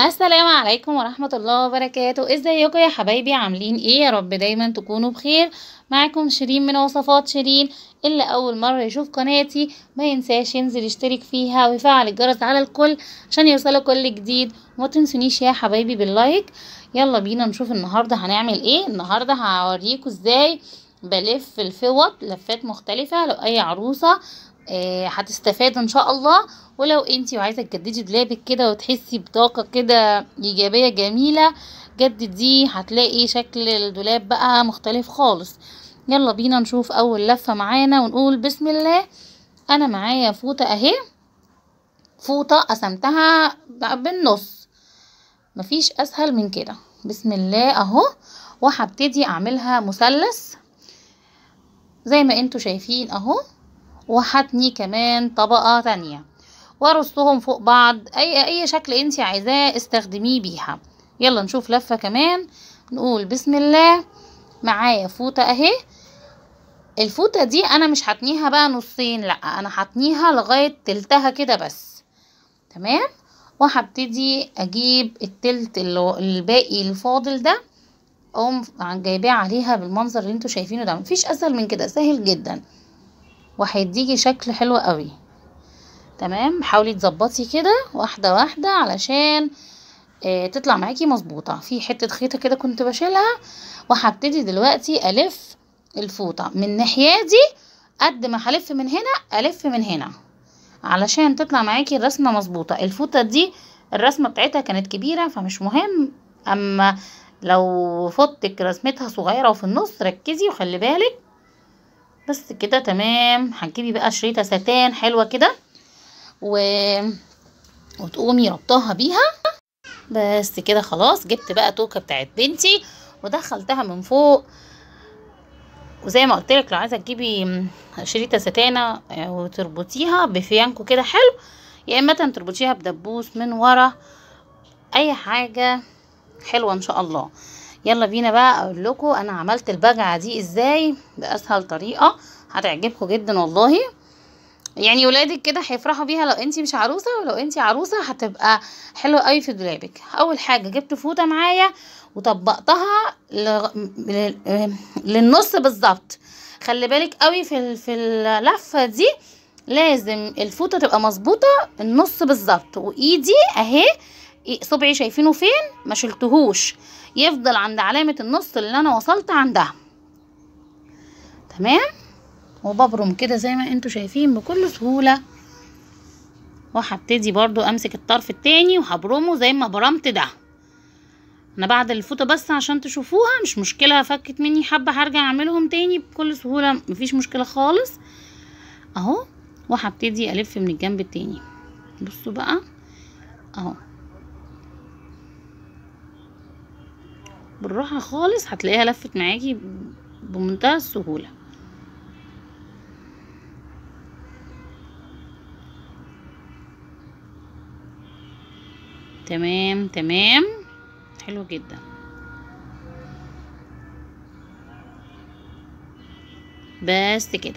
السلام عليكم ورحمة الله وبركاته ازيكم يا حبايبي عاملين ايه يا رب دايما تكونوا بخير معاكم شيرين من وصفات شيرين اللي اول مرة يشوف قناتي ما ينساش ينزل يشترك فيها ويفعل الجرس على الكل عشان يوصله كل جديد وما تنسونيش يا حبايبي باللايك يلا بينا نشوف النهاردة هنعمل ايه النهاردة هوريكم ازاي بلف الفوط لفات مختلفة لو اي عروسة آه، هتستفاد هتستفادوا ان شاء الله ولو انتي وعايزه تجددي دولابك كده وتحسي بطاقه كده ايجابيه جميله جدديه هتلاقي شكل الدولاب بقى مختلف خالص يلا بينا نشوف اول لفه معانا ونقول بسم الله انا معايا فوطه اهي فوطه قسمتها بالنص مفيش اسهل من كده بسم الله اهو وهبتدي اعملها مثلث زي ما انتوا شايفين اهو وهتني كمان طبقة تانية ورصتهم فوق بعض اي اي شكل انت عايزاه استخدميه بيها يلا نشوف لفة كمان نقول بسم الله معايا فوطة اهي الفوطة دي انا مش هتنيها بقى نصين لا انا هتنيها لغاية تلتها كده بس تمام وهبتدي اجيب التلت الباقي الفاضل ده اقوم جايباه عليها بالمنظر اللي انتوا شايفينه ده مفيش اسهل من كده سهل جدا وهيديكي شكل حلو قوي تمام حاولي تظبطي كده واحده واحده علشان آه، تطلع معاكي مظبوطه في حته خيطه كده كنت بشيلها وهبتدي دلوقتي الف الفوطه من الناحيه دي قد ما هلف من هنا الف من هنا علشان تطلع معاكي الرسمه مظبوطه الفوطه دي الرسمه بتاعتها كانت كبيره فمش مهم اما لو فوطتك رسمتها صغيره وفي النص ركزي وخلي بالك بس كده تمام هتجيبي بقى شريطه ستان حلوه كده و... وتقومي ربطاها بيها بس كده خلاص جبت بقى توكه بتاعت بنتي ودخلتها من فوق وزي ما قلت لك لو عايزه تجيبي شريطه ستانه آه، وتربطيها بفيانكو كده حلو يا اما تربطيها بدبوس من ورا اي حاجه حلوه ان شاء الله يلا بينا بقى اقول لكم انا عملت البجعه دي ازاي باسهل طريقه هتعجبكم جدا والله يعني ولادك كده هيفرحوا بيها لو انتي مش عروسه ولو انتي عروسه هتبقى حلوه قوي في دولابك اول حاجه جبت فوطه معايا وطبقتها للنص بالظبط خلي بالك قوي في ال... في اللفه دي لازم الفوطه تبقى مظبوطه النص بالظبط وايدي اهي إيه، صبعي شايفينه فين ما شلتهوش يفضل عند علامة النص اللي انا وصلت عندها تمام وببرم كده زي ما انتوا شايفين بكل سهولة وهبتدي برضو امسك الطرف التاني وهبرمه زي ما برمت ده انا بعد الفوطه بس عشان تشوفوها مش مشكله فكت مني حبه هرجع اعملهم تاني بكل سهوله مفيش مشكله خالص اهو وهبتدي الف من الجنب التاني بصوا بقى اهو بالراحة خالص هتلاقيها لفت معاكي بمنتهى السهولة تمام تمام حلو جدا بس كده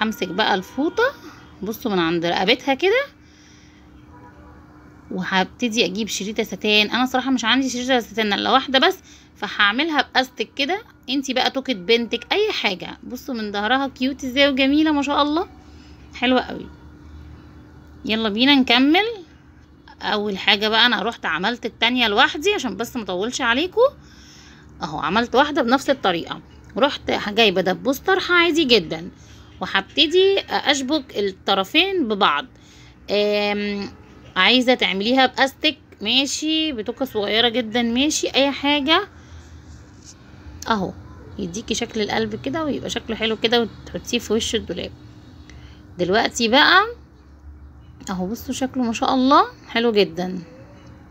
همسك بقى الفوطة بصوا من عند رقبتها كده وهبتدي اجيب شريطه ستان انا صراحه مش عندي شريطه ستان الا واحده بس فهعملها باستك كده انتي بقى توكت بنتك اي حاجه بصوا من ظهرها كيوت ازاي وجميله ما شاء الله حلوه قوي يلا بينا نكمل اول حاجه بقى انا رحت عملت التانية لوحدي عشان بس مطولش عليكم اهو عملت واحده بنفس الطريقه رحت جايبه دبوس طرحه عادي جدا وهبتدي اشبك الطرفين ببعض عايزه تعمليها باستك ماشي بتوكه صغيره جدا ماشي اي حاجه اهو يديكي شكل القلب كده ويبقى شكله حلو كده وتحطيه في وش الدولاب دلوقتي بقى اهو بصوا شكله ما شاء الله حلو جدا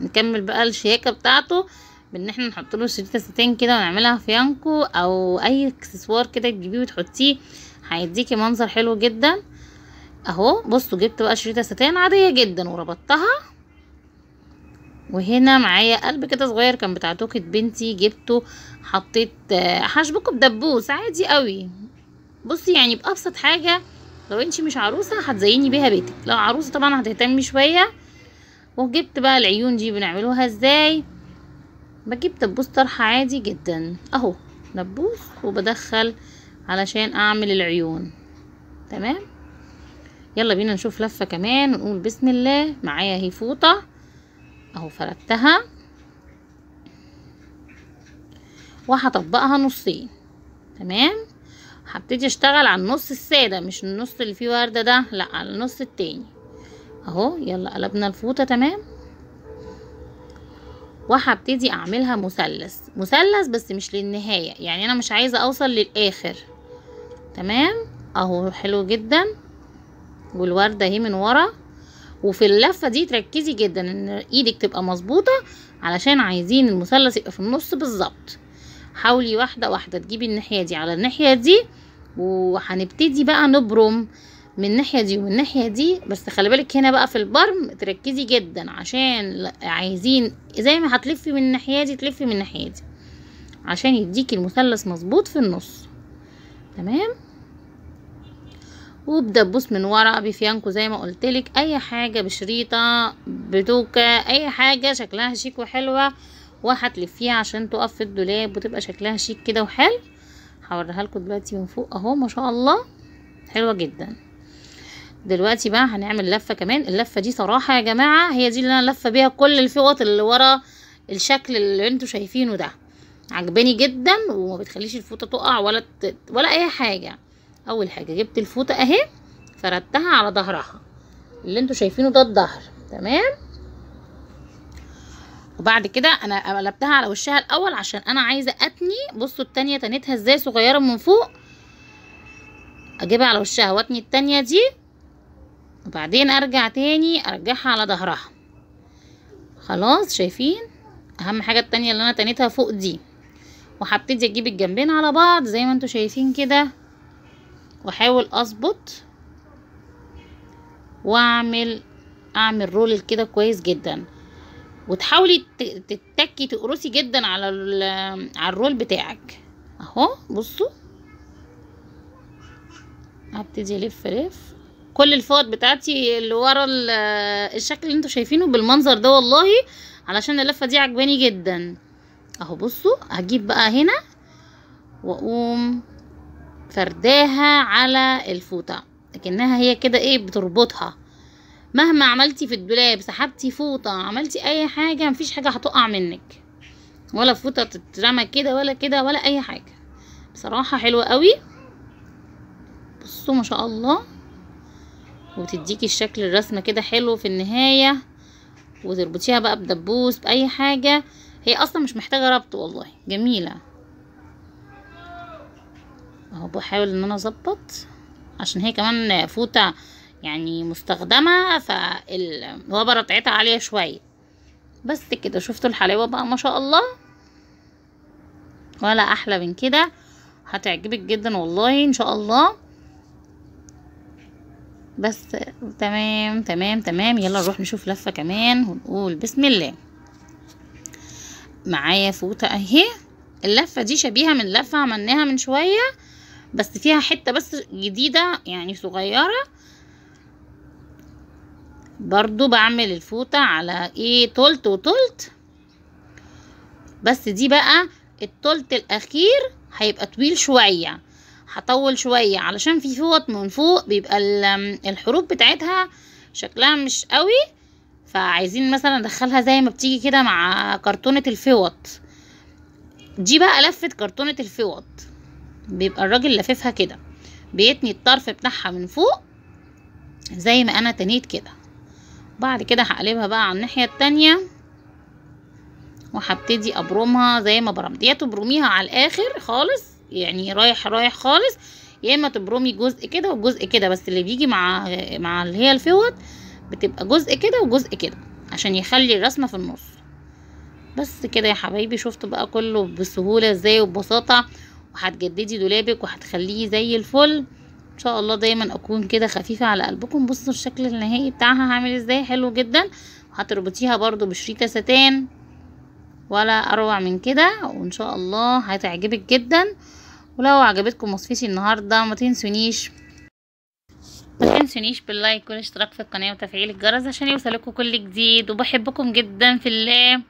نكمل بقى الشياكه بتاعته بان احنا نحط له شريطه ستان كده ونعملها فيانكو او اي اكسسوار كده تجيبيه وتحطيه هيديكي منظر حلو جدا اهو بصوا جبت بقى شريطه ستان عاديه جدا وربطتها وهنا معايا قلب كده صغير كان بتاع توكة بنتي جبته حطيت حشبكه آه، بدبوس عادي قوي بصي يعني بابسط حاجه لو انتي مش عروسه هتزيني بيها بيتك لو عروسه طبعا هتهتمي شويه وجبت بقى العيون دي بنعملوها ازاي بجيب دبوس طرحه عادي جدا اهو دبوس وبدخل علشان اعمل العيون تمام يلا بينا نشوف لفة كمان ونقول بسم الله معايا اهي فوطة اهو فردتها وهطبقها نصين تمام هبتدي اشتغل على النص السادة مش النص اللي فيه وردة ده لا على النص التاني اهو يلا قلبنا الفوطة تمام وهبتدي اعملها مثلث مثلث بس مش للنهاية يعني انا مش عايزة اوصل للاخر تمام اهو حلو جدا والوردة اهي من ورا وفي اللفة دي تركزي جدا ان ايدك تبقى مظبوطة علشان عايزين المثلث يبقى في النص بالظبط حاولي واحدة واحدة تجيبي الناحية دي على الناحية دي وهنبتدي بقى نبرم من الناحية دي ومن الناحية دي بس خلي بالك هنا بقى في البرم تركزي جدا عشان عايزين زي ما هتلفي من الناحية دي تلفي من الناحية دي عشان يديكي المثلث مظبوط في النص تمام وابدأ تبص من ورا بفيانكو زي ما قلتلك اي حاجه بشريطه بدوكه اي حاجه شكلها شيك وحلوه وهتلفيها عشان تقف في الدولاب وتبقى شكلها شيك كده وحلو هوريها لكم دلوقتي من فوق اهو ما شاء الله حلوه جدا دلوقتي بقى هنعمل لفه كمان اللفه دي صراحه يا جماعه هي دي اللي انا لفه بيها كل الفوط اللي ورا الشكل اللي انتوا شايفينه ده عجباني جدا وما بتخليش الفوطه تقع ولا ولا اي حاجه اول حاجه جبت الفوطه اهي فردتها على ظهرها اللي انتوا شايفينه ده الظهر تمام وبعد كده انا قلبتها على وشها الاول عشان انا عايزه اتني بصوا التانيه تنيتها ازاي صغيره من فوق اجيبها على وشها واتني التانيه دي وبعدين ارجع تاني ارجعها على ظهرها خلاص شايفين اهم حاجه التانيه اللي انا تنيتها فوق دي وهبتدي اجيب الجنبين على بعض زي ما انتوا شايفين كده واحاول اظبط واعمل اعمل رول كده كويس جدا وتحاولي تتكي تقرصي جدا على على الرول بتاعك اهو بصوا هبتدي الف لف كل الفوط بتاعتي اللي ورا الشكل اللي انتوا شايفينه بالمنظر ده والله علشان اللفه دي عجباني جدا اهو بصوا هجيب بقى هنا واقوم فرداها على الفوطة لكنها هي كده ايه بتربطها مهما عملتي في الدولاب سحبتي فوطة عملتي اي حاجة مفيش حاجة هتقع منك ولا فوطة تترمى كده ولا كده ولا اي حاجة بصراحة حلوة قوي بصوا ما شاء الله وتديكي الشكل الرسمة كده حلو في النهاية وتربطيها بقى بدبوس بأي حاجة هي اصلا مش محتاجة ربط والله جميلة اهو بحاول ان انا اظبط عشان هي كمان فوطه يعني مستخدمه فالوبره بتاعتها عاليه شويه بس كده شفتوا الحلاوه بقى ما شاء الله ولا احلى من كده هتعجبك جدا والله ان شاء الله بس تمام تمام تمام يلا نروح نشوف لفه كمان ونقول بسم الله معايا فوطه اهي اللفه دي شبيهه من لفه عملناها من شويه بس فيها حتة بس جديدة يعني صغيرة برضو بعمل الفوطة على ايه تلت وتلت بس دي بقى التلت الاخير هيبقى طويل شوية هطول شوية علشان في فوط من فوق بيبقى الحروف بتاعتها شكلها مش قوي فعايزين مثلا ندخلها زي ما بتيجي كده مع كرتونة الفوط دي بقى لفة كرتونة الفوط بيبقى الراجل لففها كده بيتني الطرف بتاعها من فوق زي ما انا تنيت كده بعد كده هقلبها بقى على الناحيه التانية وهبتدي ابرمها زي ما برمت يا تبرميها على الاخر خالص يعني رايح رايح خالص يا اما تبرمي جزء كده وجزء كده بس اللي بيجي مع مع اللي هي الفوط بتبقى جزء كده وجزء كده عشان يخلي الرسمه في النص بس كده يا حبايبي شفتوا بقى كله بسهوله ازاي وببساطه وهتجددي دولابك وهتخليه زي الفل ان شاء الله دايما اكون كده خفيفه على قلبكم بصوا الشكل النهائي بتاعها هعمل ازاي حلو جدا هتربطيها برضو بشريطه ستان ولا اروع من كده وان شاء الله هتعجبك جدا ولو عجبتكم وصفتي النهارده ما تنسونيش ما تنسونيش باللايك والاشتراك في القناه وتفعيل الجرس عشان يوصلكم كل جديد وبحبكم جدا في الله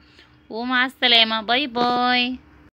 ومع السلامه باي باي